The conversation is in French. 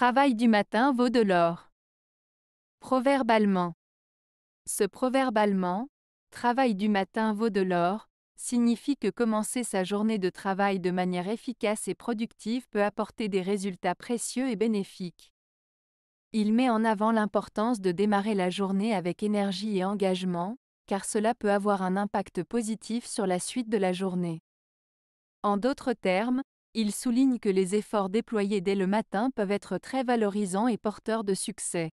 travail du matin vaut de l'or. Proverbe allemand. Ce proverbe allemand, travail du matin vaut de l'or, signifie que commencer sa journée de travail de manière efficace et productive peut apporter des résultats précieux et bénéfiques. Il met en avant l'importance de démarrer la journée avec énergie et engagement, car cela peut avoir un impact positif sur la suite de la journée. En d'autres termes, il souligne que les efforts déployés dès le matin peuvent être très valorisants et porteurs de succès.